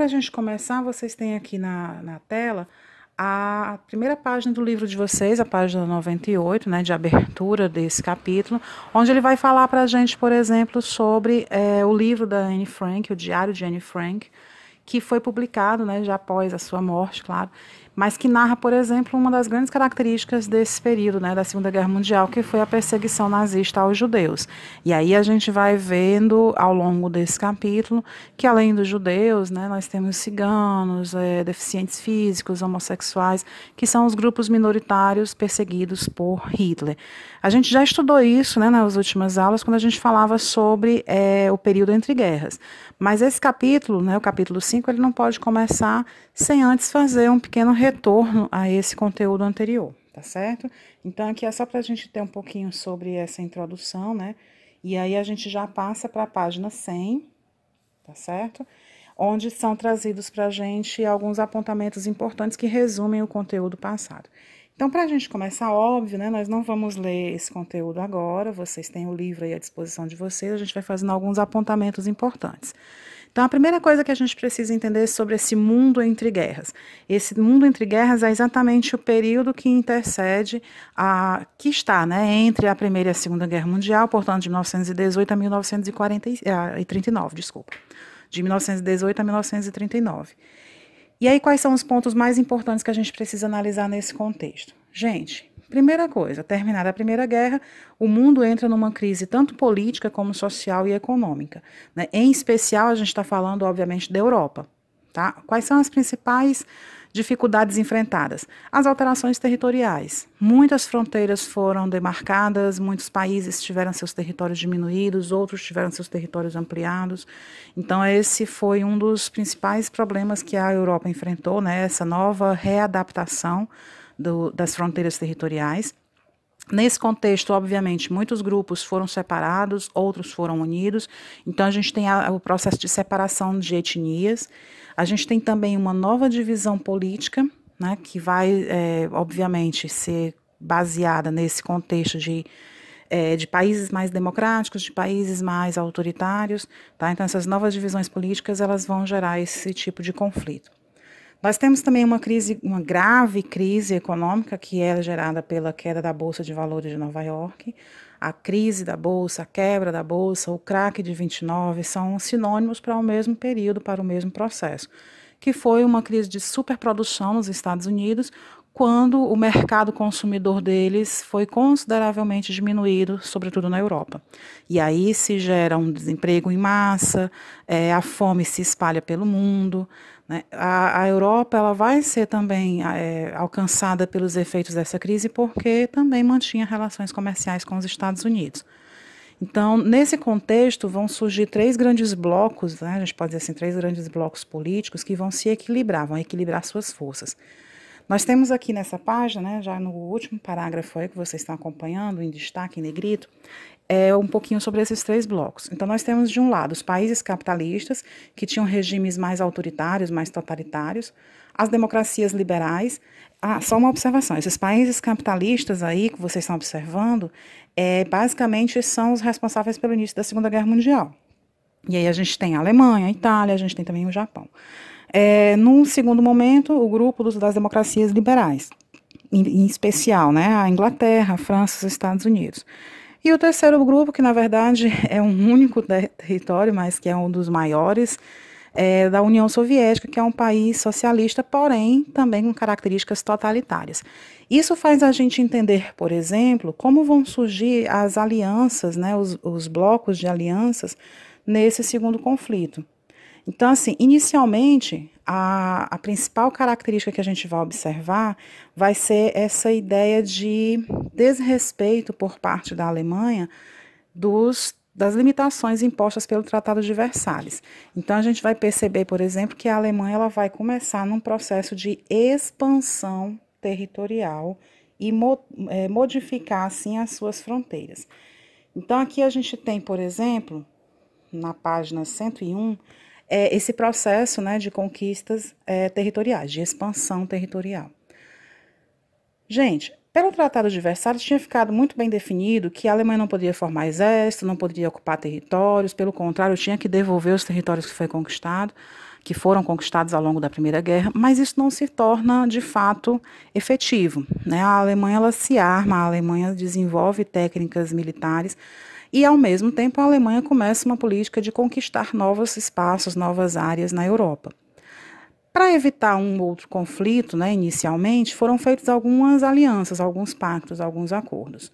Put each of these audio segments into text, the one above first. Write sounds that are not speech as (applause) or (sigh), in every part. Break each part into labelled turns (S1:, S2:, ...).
S1: para a gente começar, vocês têm aqui na, na tela a primeira página do livro de vocês, a página 98, né, de abertura desse capítulo, onde ele vai falar para a gente, por exemplo, sobre é, o livro da Anne Frank, o Diário de Anne Frank, que foi publicado né, já após a sua morte, claro, mas que narra, por exemplo, uma das grandes características desse período né, da Segunda Guerra Mundial, que foi a perseguição nazista aos judeus. E aí a gente vai vendo ao longo desse capítulo que, além dos judeus, né, nós temos ciganos, é, deficientes físicos, homossexuais, que são os grupos minoritários perseguidos por Hitler. A gente já estudou isso né, nas últimas aulas, quando a gente falava sobre é, o período entre guerras. Mas esse capítulo, né, o capítulo 5, ele não pode começar sem antes fazer um pequeno retorno a esse conteúdo anterior, tá certo? Então, aqui é só para a gente ter um pouquinho sobre essa introdução, né? E aí a gente já passa para a página 100, tá certo? Onde são trazidos para a gente alguns apontamentos importantes que resumem o conteúdo passado. Então, para a gente começar, óbvio, né? Nós não vamos ler esse conteúdo agora, vocês têm o livro aí à disposição de vocês, a gente vai fazendo alguns apontamentos importantes. Então, a primeira coisa que a gente precisa entender sobre esse mundo entre guerras. Esse mundo entre guerras é exatamente o período que intercede, a, que está né, entre a Primeira e a Segunda Guerra Mundial, portanto, de 1918 a 1939, ah, desculpa. De 1918 a 1939. E aí, quais são os pontos mais importantes que a gente precisa analisar nesse contexto? Gente, primeira coisa, terminada a Primeira Guerra, o mundo entra numa crise tanto política como social e econômica. Né? Em especial, a gente está falando, obviamente, da Europa. Tá? Quais são as principais dificuldades enfrentadas. As alterações territoriais. Muitas fronteiras foram demarcadas, muitos países tiveram seus territórios diminuídos, outros tiveram seus territórios ampliados. Então, esse foi um dos principais problemas que a Europa enfrentou, né? essa nova readaptação do, das fronteiras territoriais. Nesse contexto, obviamente, muitos grupos foram separados, outros foram unidos, então a gente tem a, o processo de separação de etnias. A gente tem também uma nova divisão política, né, que vai, é, obviamente, ser baseada nesse contexto de, é, de países mais democráticos, de países mais autoritários. Tá? Então, essas novas divisões políticas elas vão gerar esse tipo de conflito. Nós temos também uma crise, uma grave crise econômica que é gerada pela queda da Bolsa de Valores de Nova York, a crise da bolsa, a quebra da bolsa, o crack de 29 são sinônimos para o mesmo período, para o mesmo processo, que foi uma crise de superprodução nos Estados Unidos, quando o mercado consumidor deles foi consideravelmente diminuído, sobretudo na Europa. E aí se gera um desemprego em massa, é, a fome se espalha pelo mundo, né? A, a, Europa ela vai ser também é, alcançada pelos efeitos dessa crise porque também mantinha relações comerciais com os Estados Unidos. Então, nesse contexto, vão surgir três grandes blocos, né? a gente pode dizer assim, três grandes blocos políticos que vão se equilibrar, vão equilibrar suas forças. Nós temos aqui nessa página, né, já no último parágrafo aí que vocês estão acompanhando, em destaque, em negrito, é um pouquinho sobre esses três blocos. Então, nós temos, de um lado, os países capitalistas, que tinham regimes mais autoritários, mais totalitários, as democracias liberais. Ah, só uma observação: esses países capitalistas aí que vocês estão observando, é, basicamente são os responsáveis pelo início da Segunda Guerra Mundial. E aí a gente tem a Alemanha, a Itália, a gente tem também o Japão. É, num segundo momento, o grupo dos, das democracias liberais, em, em especial né, a Inglaterra, a França, os Estados Unidos. E o terceiro grupo, que na verdade (laughs) é um único território, mas que é um dos maiores, é da União Soviética, que é um país socialista, porém também com características totalitárias. Isso faz a gente entender, por exemplo, como vão surgir as alianças, né, os, os blocos de alianças nesse segundo conflito. Então, assim, inicialmente, a, a principal característica que a gente vai observar vai ser essa ideia de desrespeito por parte da Alemanha dos das limitações impostas pelo Tratado de Versalhes. Então a gente vai perceber, por exemplo, que a Alemanha ela vai começar num processo de expansão territorial e mo é, modificar assim as suas fronteiras. Então aqui a gente tem, por exemplo, na página 101, é, esse processo né, de conquistas é, territoriais, de expansão territorial. Gente, pelo Tratado de Versalhes tinha ficado muito bem definido que a Alemanha não poderia formar exército, não poderia ocupar territórios, pelo contrário, tinha que devolver os territórios que foi conquistado, que foram conquistados ao longo da Primeira Guerra, mas isso não se torna de fato efetivo. Né? A Alemanha ela se arma, a Alemanha desenvolve técnicas militares e, ao mesmo tempo, a Alemanha começa uma política de conquistar novos espaços, novas áreas na Europa. Para evitar um outro conflito, né, inicialmente, foram feitas algumas alianças, alguns pactos, alguns acordos.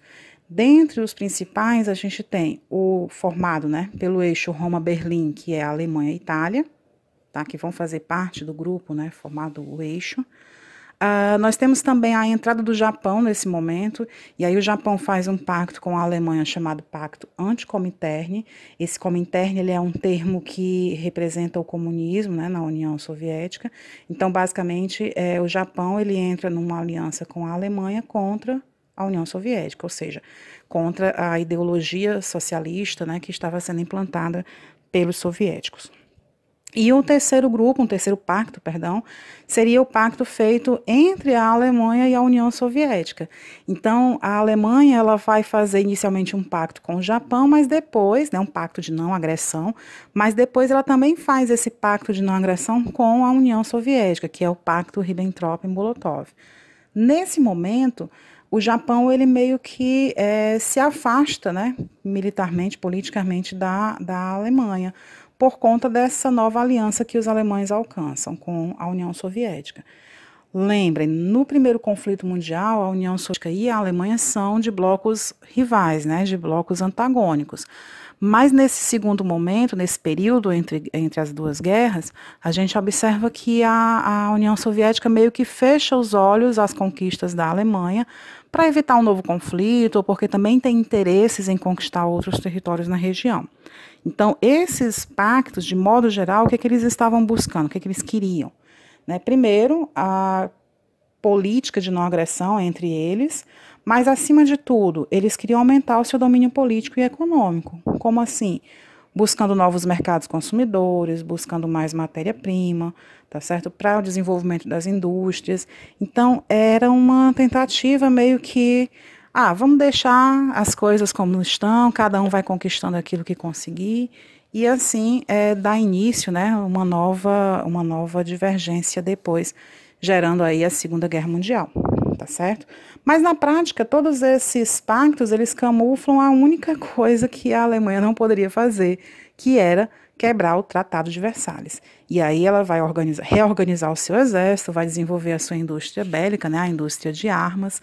S1: Dentre os principais, a gente tem o formado né, pelo eixo Roma-Berlim, que é a Alemanha e Itália, tá, que vão fazer parte do grupo né, formado o eixo. Uh, nós temos também a entrada do Japão nesse momento, e aí o Japão faz um pacto com a Alemanha chamado Pacto Anticominterne. Esse Cominterne ele é um termo que representa o comunismo né, na União Soviética. Então, basicamente, é, o Japão ele entra numa aliança com a Alemanha contra a União Soviética, ou seja, contra a ideologia socialista né, que estava sendo implantada pelos soviéticos. E um terceiro grupo, um terceiro pacto, perdão, seria o pacto feito entre a Alemanha e a União Soviética. Então, a Alemanha ela vai fazer inicialmente um pacto com o Japão, mas depois, né, um pacto de não agressão, mas depois ela também faz esse pacto de não agressão com a União Soviética, que é o pacto Ribbentrop-Molotov. Nesse momento, o Japão ele meio que é, se afasta, né, militarmente, politicamente da, da Alemanha por conta dessa nova aliança que os alemães alcançam com a União Soviética. Lembrem, no primeiro conflito mundial, a União Soviética e a Alemanha são de blocos rivais, né, de blocos antagônicos. Mas nesse segundo momento, nesse período entre, entre as duas guerras, a gente observa que a, a União Soviética meio que fecha os olhos às conquistas da Alemanha para evitar um novo conflito, ou porque também tem interesses em conquistar outros territórios na região. Então, esses pactos, de modo geral, o que, é que eles estavam buscando, o que, é que eles queriam? Né? Primeiro, a política de não agressão entre eles, mas, acima de tudo, eles queriam aumentar o seu domínio político e econômico. Como assim? Buscando novos mercados consumidores, buscando mais matéria-prima, tá certo? Para o desenvolvimento das indústrias. Então, era uma tentativa meio que ah, vamos deixar as coisas como estão, cada um vai conquistando aquilo que conseguir e assim é, dá início, né, uma nova, uma nova divergência depois, gerando aí a Segunda Guerra Mundial, tá certo? Mas na prática, todos esses pactos, eles camuflam a única coisa que a Alemanha não poderia fazer, que era quebrar o Tratado de Versalhes. E aí ela vai reorganizar o seu exército, vai desenvolver a sua indústria bélica, né, a indústria de armas,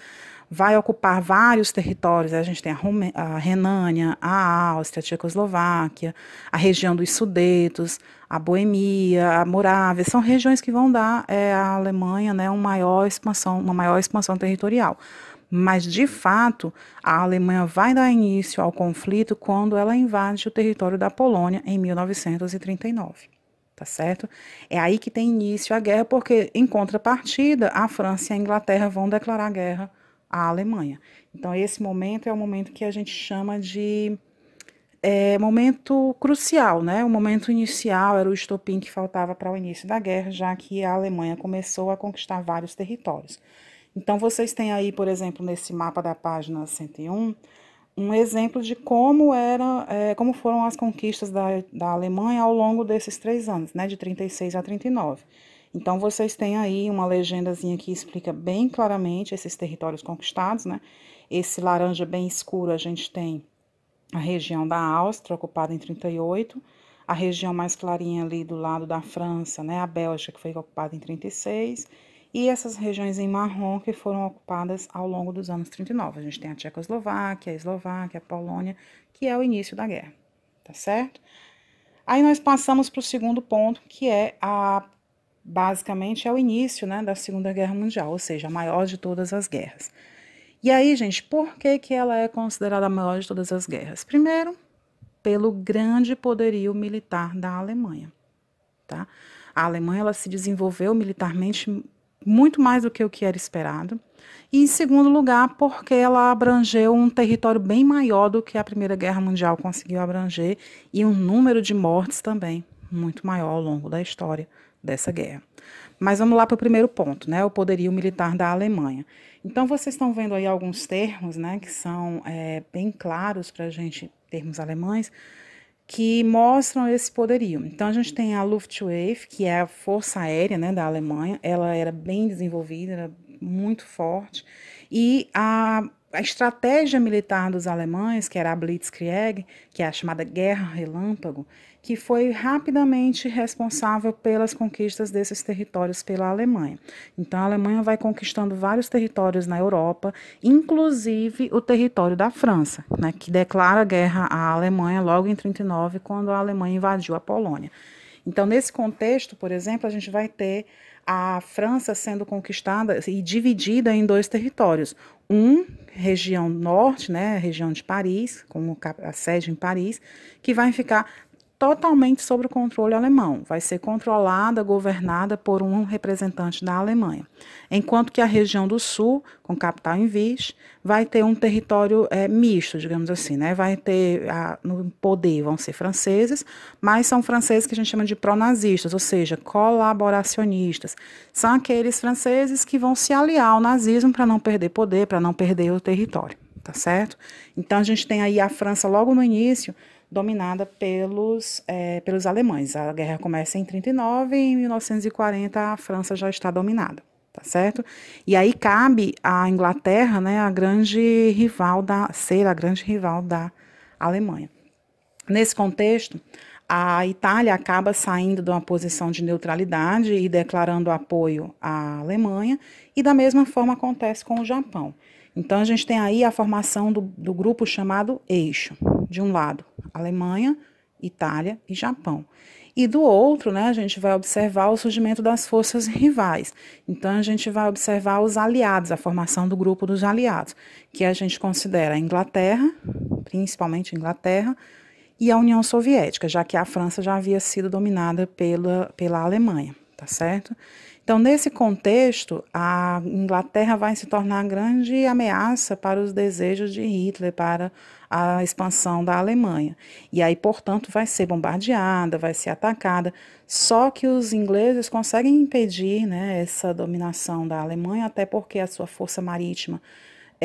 S1: vai ocupar vários territórios. A gente tem a, a Renânia, a Áustria, a Tchecoslováquia, a região dos Sudetos, a Boemia, a Morávia. São regiões que vão dar é, à Alemanha né, uma, maior expansão, uma maior expansão territorial. Mas, de fato, a Alemanha vai dar início ao conflito quando ela invade o território da Polônia em 1939 tá certo? É aí que tem início a guerra, porque em contrapartida, a França e a Inglaterra vão declarar guerra a Alemanha. Então, esse momento é o momento que a gente chama de é, momento crucial, né? O momento inicial era o estopim que faltava para o início da guerra, já que a Alemanha começou a conquistar vários territórios. Então, vocês têm aí, por exemplo, nesse mapa da página 101, um exemplo de como era, é, como foram as conquistas da, da Alemanha ao longo desses três anos, né, de 36 a 39. Então, vocês têm aí uma legendazinha que explica bem claramente esses territórios conquistados, né? Esse laranja bem escuro a gente tem a região da Áustria, ocupada em 38, a região mais clarinha ali do lado da França, né? A Bélgica, que foi ocupada em 36, e essas regiões em marrom que foram ocupadas ao longo dos anos 39. A gente tem a Tchecoslováquia, a Eslováquia, a Polônia, que é o início da guerra, tá certo? Aí nós passamos para o segundo ponto, que é a basicamente é o início né, da Segunda Guerra Mundial, ou seja, a maior de todas as guerras. E aí, gente, por que, que ela é considerada a maior de todas as guerras? Primeiro, pelo grande poderio militar da Alemanha. Tá? A Alemanha ela se desenvolveu militarmente muito mais do que o que era esperado. E, em segundo lugar, porque ela abrangeu um território bem maior do que a Primeira Guerra Mundial conseguiu abranger e um número de mortes também muito maior ao longo da história dessa guerra. Mas vamos lá para o primeiro ponto, né? O poderio militar da Alemanha. Então, vocês estão vendo aí alguns termos, né, que são é, bem claros para a gente, termos alemães, que mostram esse poderio. Então, a gente tem a Luftwaffe, que é a força aérea né, da Alemanha, ela era bem desenvolvida, era muito forte, e a, a estratégia militar dos alemães, que era a Blitzkrieg, que é a chamada Guerra Relâmpago, que foi rapidamente responsável pelas conquistas desses territórios pela Alemanha. Então, a Alemanha vai conquistando vários territórios na Europa, inclusive o território da França, né, que declara guerra à Alemanha logo em 39, quando a Alemanha invadiu a Polônia. Então, nesse contexto, por exemplo, a gente vai ter a França sendo conquistada e dividida em dois territórios. Um, região norte, né, região de Paris, com a sede em Paris, que vai ficar totalmente sob o controle alemão, vai ser controlada, governada por um representante da Alemanha. Enquanto que a região do sul, com capital em Vich, vai ter um território é, misto, digamos assim, né? Vai ter a, no poder vão ser franceses, mas são franceses que a gente chama de pronazistas, ou seja, colaboracionistas. São aqueles franceses que vão se aliar ao nazismo para não perder poder, para não perder o território, tá certo? Então a gente tem aí a França logo no início dominada pelos, é, pelos alemães. A guerra começa em 39 e em 1940 a França já está dominada, tá certo? E aí cabe à Inglaterra, né, a grande rival da ser a grande rival da Alemanha. Nesse contexto, a Itália acaba saindo de uma posição de neutralidade e declarando apoio à Alemanha, e da mesma forma acontece com o Japão. Então, a gente tem aí a formação do, do grupo chamado Eixo: de um lado, Alemanha, Itália e Japão. E do outro, né, a gente vai observar o surgimento das forças rivais. Então, a gente vai observar os aliados, a formação do grupo dos aliados, que a gente considera a Inglaterra, principalmente Inglaterra, e a União Soviética, já que a França já havia sido dominada pela, pela Alemanha, tá certo? Então, nesse contexto, a Inglaterra vai se tornar grande ameaça para os desejos de Hitler, para a expansão da Alemanha. E aí, portanto, vai ser bombardeada, vai ser atacada. Só que os ingleses conseguem impedir né, essa dominação da Alemanha, até porque a sua força marítima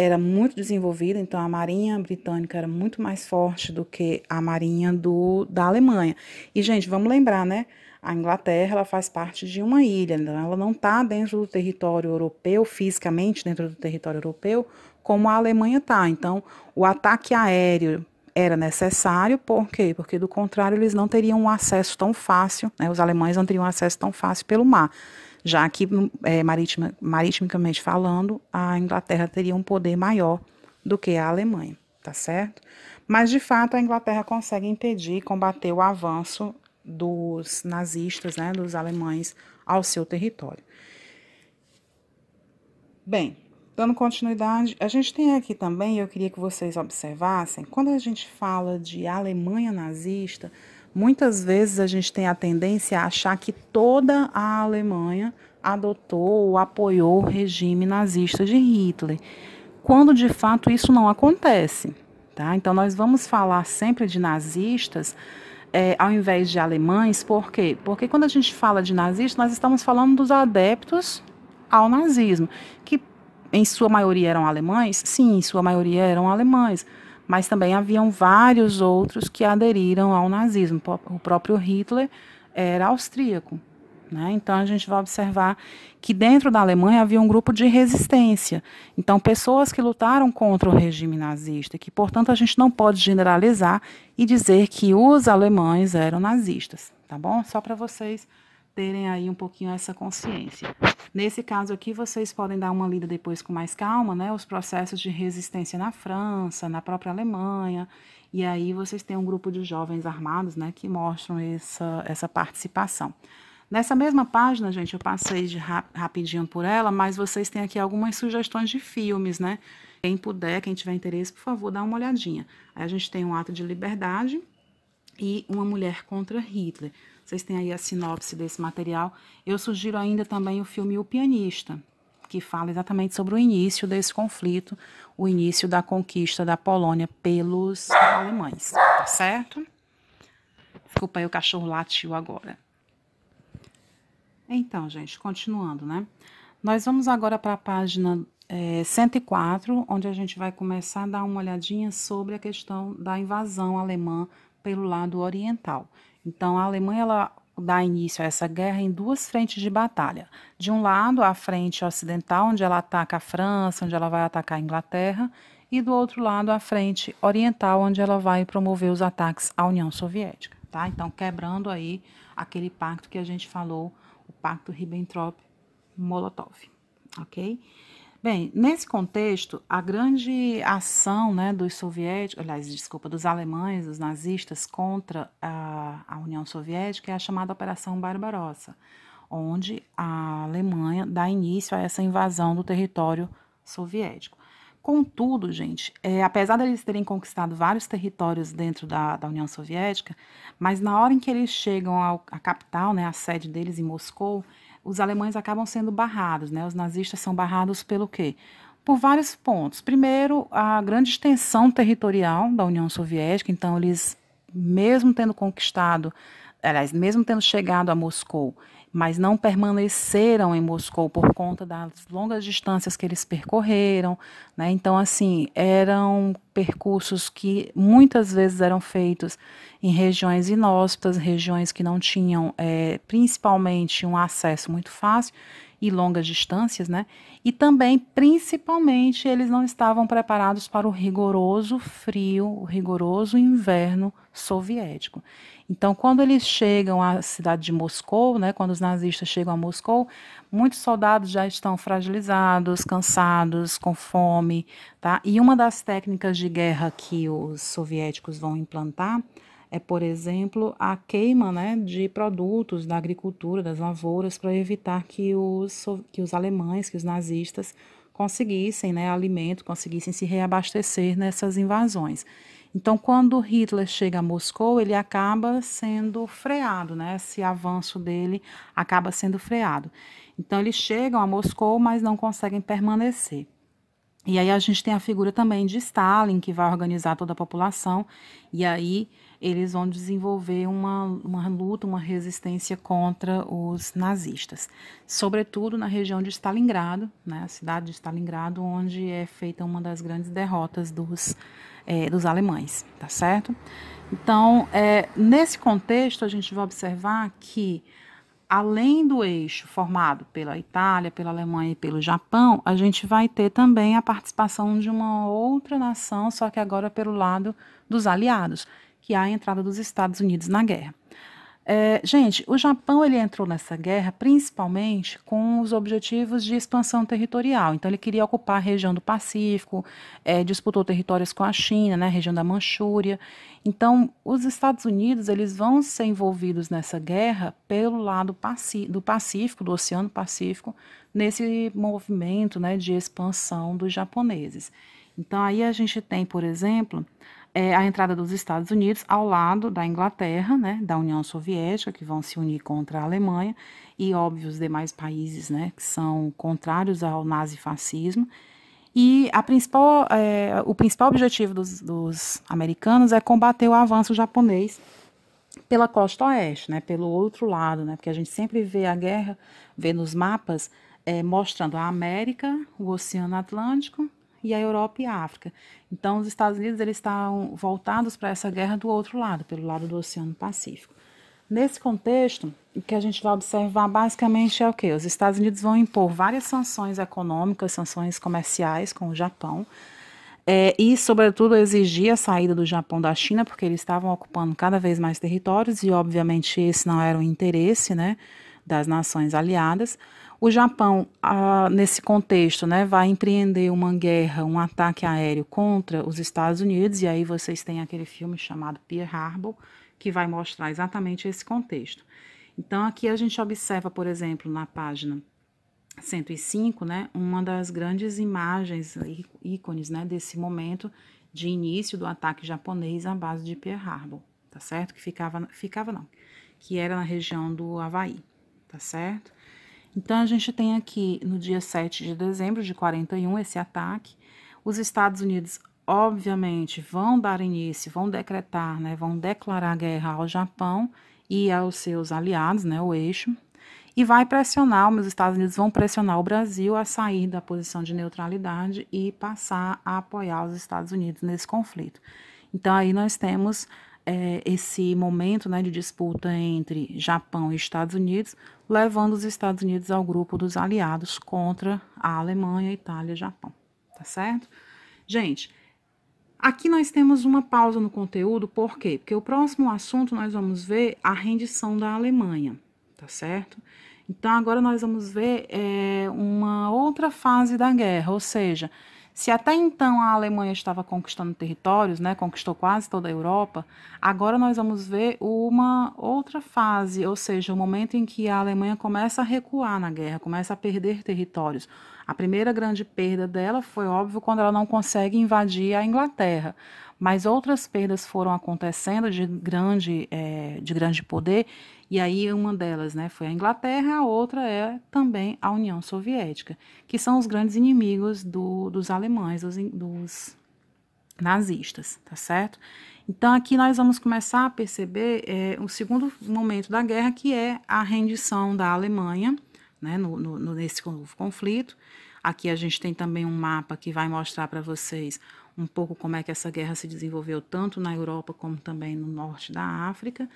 S1: era muito desenvolvida, então a marinha britânica era muito mais forte do que a marinha do, da Alemanha. E, gente, vamos lembrar, né? A Inglaterra ela faz parte de uma ilha, né? ela não está dentro do território europeu, fisicamente dentro do território europeu, como a Alemanha está. Então, o ataque aéreo era necessário, por quê? Porque do contrário eles não teriam um acesso tão fácil, né? os alemães não teriam acesso tão fácil pelo mar. Já que, hum, é, marítima, maritimamente falando, a Inglaterra teria um poder maior do que a Alemanha, tá certo? Mas, de fato, a Inglaterra consegue impedir e combater o avanço dos nazistas, né, dos alemães, ao seu território. Bem, dando continuidade, a gente tem aqui também, eu queria que vocês observassem, quando a gente fala de Alemanha nazista, Muitas vezes a gente tem a tendência a achar que toda a Alemanha adotou ou apoiou o regime nazista de Hitler, quando de fato isso não acontece. Tá? Então, nós vamos falar sempre de nazistas é, ao invés de alemães, por quê? Porque quando a gente fala de nazista, nós estamos falando dos adeptos ao nazismo, que em sua maioria eram alemães? Sim, em sua maioria eram alemães mas também haviam vários outros que aderiram ao nazismo. O próprio Hitler era austríaco. Né? Então, a gente vai observar que dentro da Alemanha havia um grupo de resistência. Então, pessoas que lutaram contra o regime nazista, que, portanto, a gente não pode generalizar e dizer que os alemães eram nazistas. Tá bom? Só para vocês terem aí um pouquinho essa consciência. Nesse caso aqui, vocês podem dar uma lida depois com mais calma, né? Os processos de resistência na França, na própria Alemanha. E aí vocês têm um grupo de jovens armados, né? Que mostram essa, essa participação. Nessa mesma página, gente, eu passei de rapidinho por ela, mas vocês têm aqui algumas sugestões de filmes, né? Quem puder, quem tiver interesse, por favor, dá uma olhadinha. Aí a gente tem um ato de liberdade e uma mulher contra Hitler. Vocês têm aí a sinopse desse material. Eu sugiro ainda também o filme O Pianista, que fala exatamente sobre o início desse conflito, o início da conquista da Polônia pelos alemães, tá certo? Desculpa aí, o cachorro latiu agora. Então, gente, continuando, né? Nós vamos agora para a página é, 104, onde a gente vai começar a dar uma olhadinha sobre a questão da invasão alemã pelo lado oriental. Então, a Alemanha ela dá início a essa guerra em duas frentes de batalha. De um lado, a frente ocidental, onde ela ataca a França, onde ela vai atacar a Inglaterra, e do outro lado, a frente oriental, onde ela vai promover os ataques à União Soviética. Tá? Então, quebrando aí aquele pacto que a gente falou, o pacto Ribbentrop-Molotov, ok? Bem, nesse contexto, a grande ação né, dos soviéticos, aliás, desculpa, dos alemães, dos nazistas contra a, a União Soviética é a chamada Operação Barbarossa, onde a Alemanha dá início a essa invasão do território soviético. Contudo, gente, é, apesar deles terem conquistado vários territórios dentro da, da, União Soviética, mas na hora em que eles chegam à capital, né, a sede deles em Moscou, os alemães acabam sendo barrados, né? Os nazistas são barrados pelo quê? Por vários pontos. Primeiro, a grande extensão territorial da União Soviética, então eles, mesmo tendo conquistado, aliás, mesmo tendo chegado a Moscou, mas não permaneceram em Moscou por conta das longas distâncias que eles percorreram. Né? Então, assim, eram percursos que muitas vezes eram feitos em regiões inóspitas, regiões que não tinham, é, principalmente, um acesso muito fácil e longas distâncias, né? E também, principalmente, eles não estavam preparados para o rigoroso frio, o rigoroso inverno soviético. Então, quando eles chegam à cidade de Moscou, né, quando os nazistas chegam a Moscou, muitos soldados já estão fragilizados, cansados, com fome, tá? E uma das técnicas de guerra que os soviéticos vão implantar é, por exemplo, a queima né, de produtos da agricultura, das lavouras, para evitar que os, que os alemães, que os nazistas conseguissem né, alimento, conseguissem se reabastecer nessas invasões. Então, quando Hitler chega a Moscou, ele acaba sendo freado, né? Esse avanço dele acaba sendo freado. Então, eles chegam a Moscou, mas não conseguem permanecer. E aí a gente tem a figura também de Stalin, que vai organizar toda a população, e aí eles vão desenvolver uma, uma luta, uma resistência contra os nazistas, sobretudo na região de Stalingrado, né, a cidade de Stalingrado, onde é feita uma das grandes derrotas dos nazistas é, dos alemães, tá certo? Então, é, nesse contexto, a gente vai observar que, além do eixo formado pela Itália, pela Alemanha e pelo Japão, a gente vai ter também a participação de uma outra nação, só que agora pelo lado dos aliados, que é a entrada dos Estados Unidos na guerra. É, gente, o Japão ele entrou nessa guerra principalmente com os objetivos de expansão territorial. Então, ele queria ocupar a região do Pacífico, é, disputou territórios com a China, né, a região da Manchúria. Então, os Estados Unidos eles vão ser envolvidos nessa guerra pelo lado do Pacífico, do Oceano Pacífico, nesse movimento né, de expansão dos japoneses. Então, aí a gente tem, por exemplo, é, a entrada dos Estados Unidos ao lado da Inglaterra, né, da União Soviética, que vão se unir contra a Alemanha, e óbvio os demais países né, que são contrários ao nazifascismo. E a principal, é, o principal objetivo dos, dos americanos é combater o avanço japonês pela costa oeste, né, pelo outro lado, né, porque a gente sempre vê a guerra, vê nos mapas, é, mostrando a América, o Oceano Atlântico e a Europa e a África. Então, os Estados Unidos eles estavam voltados para essa guerra do outro lado, pelo lado do Oceano Pacífico. Nesse contexto, o que a gente vai observar basicamente é o que? Os Estados Unidos vão impor várias sanções econômicas, sanções comerciais com o Japão, é, e, sobretudo, exigir a saída do Japão da China, porque eles estavam ocupando cada vez mais territórios, e, obviamente, esse não era o interesse né, das nações aliadas. O Japão, ah, nesse contexto, né, vai empreender uma guerra, um ataque aéreo contra os Estados Unidos, e aí vocês têm aquele filme chamado Pearl Harbor, que vai mostrar exatamente esse contexto. Então, aqui a gente observa, por exemplo, na página 105, né, uma das grandes imagens, ícones né, desse momento de início do ataque japonês à base de Pearl Harbor, tá certo? Que ficava, ficava não, que era na região do Havaí, tá certo? Então, a gente tem aqui no dia 7 de dezembro de 41 esse ataque. Os Estados Unidos, obviamente, vão dar início, vão decretar, né, vão declarar guerra ao Japão e aos seus aliados, né, o eixo, e vai pressionar, os Estados Unidos vão pressionar o Brasil a sair da posição de neutralidade e passar a apoiar os Estados Unidos nesse conflito. Então, aí nós temos é, esse momento né, de disputa entre Japão e Estados Unidos, levando os Estados Unidos ao grupo dos aliados contra a Alemanha, Itália e Japão. Tá certo? Gente, Aqui nós temos uma pausa no conteúdo, por quê? Porque o próximo assunto nós vamos ver a rendição da Alemanha, tá certo? Então agora nós vamos ver é, uma outra fase da guerra, ou seja, se até então a Alemanha estava conquistando territórios, né, conquistou quase toda a Europa, agora nós vamos ver uma outra fase, ou seja, o momento em que a Alemanha começa a recuar na guerra, começa a perder territórios. A primeira grande perda dela foi, óbvio, quando ela não consegue invadir a Inglaterra mas outras perdas foram acontecendo de grande, é, de grande poder, e aí uma delas né, foi a Inglaterra, a outra é também a União Soviética, que são os grandes inimigos do, dos alemães, dos, dos nazistas, tá certo? Então aqui nós vamos começar a perceber é, o segundo momento da guerra, que é a rendição da Alemanha, né, no, no, nesse novo conflito. Aqui a gente tem também um mapa que vai mostrar para vocês um pouco como é que essa guerra se desenvolveu tanto na Europa como também no norte da África.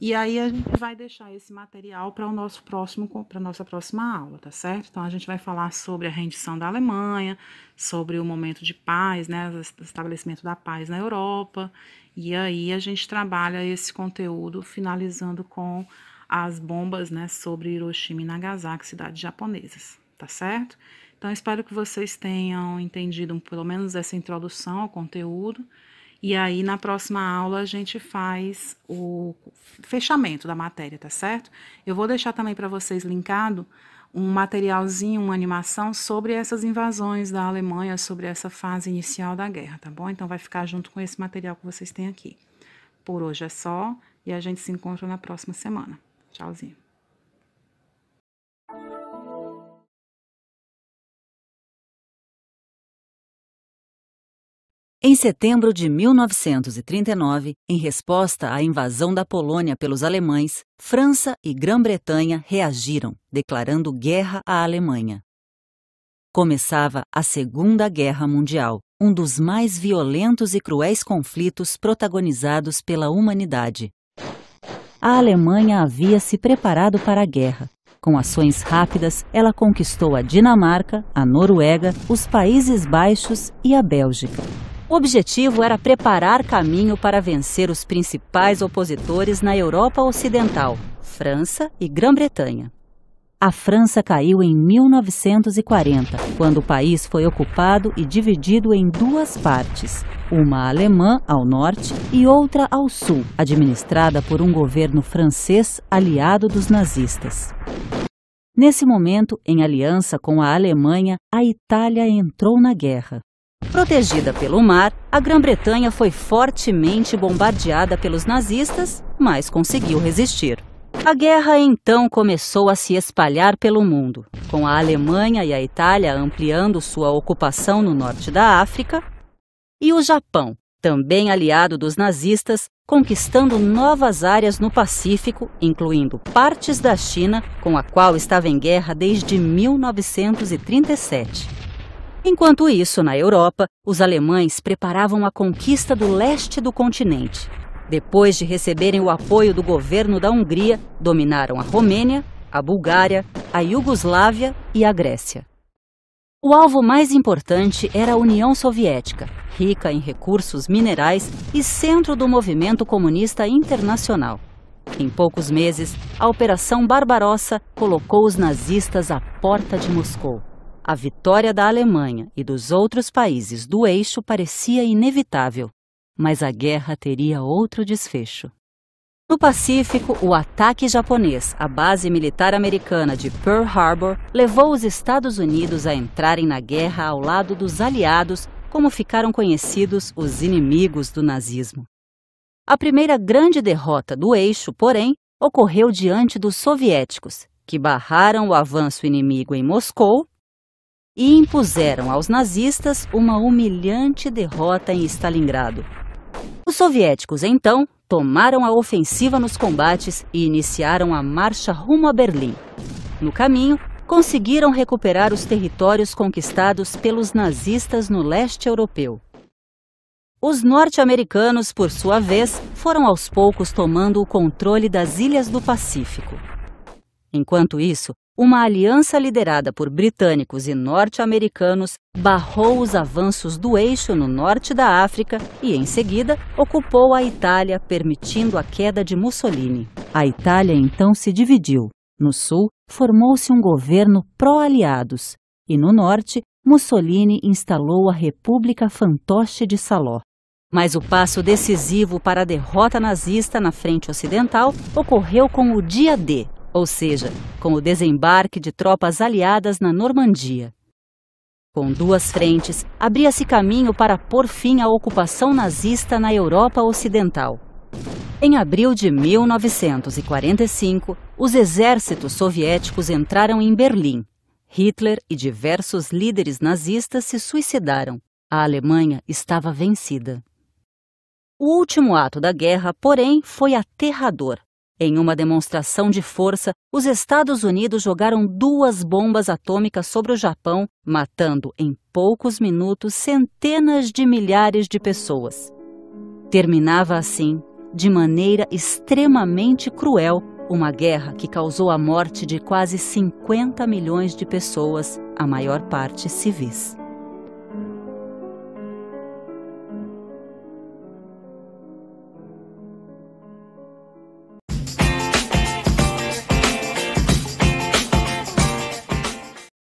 S1: E aí a gente vai deixar esse material para o nosso próximo para a nossa próxima aula, tá certo? Então a gente vai falar sobre a rendição da Alemanha, sobre o momento de paz, né, o estabelecimento da paz na Europa. E aí a gente trabalha esse conteúdo finalizando com as bombas, né, sobre Hiroshima e Nagasaki, cidades japonesas, tá certo? Então, espero que vocês tenham entendido pelo menos essa introdução ao conteúdo. E aí, na próxima aula, a gente faz o fechamento da matéria, tá certo? Eu vou deixar também para vocês linkado um materialzinho, uma animação sobre essas invasões da Alemanha, sobre essa fase inicial da guerra, tá bom? Então, vai ficar junto com esse material que vocês têm aqui. Por hoje é só e a gente se encontra na próxima semana. Tchauzinho.
S2: Em setembro de 1939, em resposta à invasão da Polônia pelos alemães, França e Grã-Bretanha reagiram, declarando guerra à Alemanha. Começava a Segunda Guerra Mundial, um dos mais violentos e cruéis conflitos protagonizados pela humanidade. A Alemanha havia se preparado para a guerra, com ações rápidas, ela conquistou a Dinamarca, a Noruega, os Países Baixos e a Bélgica. O objetivo era preparar caminho para vencer os principais opositores na Europa Ocidental, França e Grã-Bretanha. A França caiu em 1940, quando o país foi ocupado e dividido em duas partes, uma alemã ao norte e outra ao sul, administrada por um governo francês aliado dos nazistas. Nesse momento, em aliança com a Alemanha, a Itália entrou na guerra. Protegida pelo mar, a Grã-Bretanha foi fortemente bombardeada pelos nazistas, mas conseguiu resistir. A guerra então começou a se espalhar pelo mundo, com a Alemanha e a Itália ampliando sua ocupação no norte da África, e o Japão, também aliado dos nazistas, conquistando novas áreas no Pacífico, incluindo partes da China, com a qual estava em guerra desde 1937. Enquanto isso, na Europa, os alemães preparavam a conquista do leste do continente. Depois de receberem o apoio do governo da Hungria, dominaram a Romênia, a Bulgária, a Iugoslávia e a Grécia. O alvo mais importante era a União Soviética, rica em recursos minerais e centro do movimento comunista internacional. Em poucos meses, a Operação Barbarossa colocou os nazistas à porta de Moscou. A vitória da Alemanha e dos outros países do eixo parecia inevitável, mas a guerra teria outro desfecho. No Pacífico, o ataque japonês à base militar americana de Pearl Harbor levou os Estados Unidos a entrarem na guerra ao lado dos aliados, como ficaram conhecidos os inimigos do nazismo. A primeira grande derrota do eixo, porém, ocorreu diante dos soviéticos, que barraram o avanço inimigo em Moscou e impuseram aos nazistas uma humilhante derrota em Stalingrado. Os soviéticos, então, tomaram a ofensiva nos combates e iniciaram a marcha rumo a Berlim. No caminho, conseguiram recuperar os territórios conquistados pelos nazistas no leste europeu. Os norte-americanos, por sua vez, foram aos poucos tomando o controle das ilhas do Pacífico. Enquanto isso, uma aliança liderada por britânicos e norte-americanos barrou os avanços do eixo no norte da África e, em seguida, ocupou a Itália, permitindo a queda de Mussolini. A Itália então se dividiu. No sul, formou-se um governo pró-aliados e, no norte, Mussolini instalou a República Fantoche de Saló. Mas o passo decisivo para a derrota nazista na frente ocidental ocorreu com o Dia D, ou seja, com o desembarque de tropas aliadas na Normandia. Com duas frentes, abria-se caminho para pôr fim à ocupação nazista na Europa Ocidental. Em abril de 1945, os exércitos soviéticos entraram em Berlim. Hitler e diversos líderes nazistas se suicidaram. A Alemanha estava vencida. O último ato da guerra, porém, foi aterrador. Em uma demonstração de força, os Estados Unidos jogaram duas bombas atômicas sobre o Japão, matando em poucos minutos centenas de milhares de pessoas. Terminava assim, de maneira extremamente cruel, uma guerra que causou a morte de quase 50 milhões de pessoas, a maior parte civis.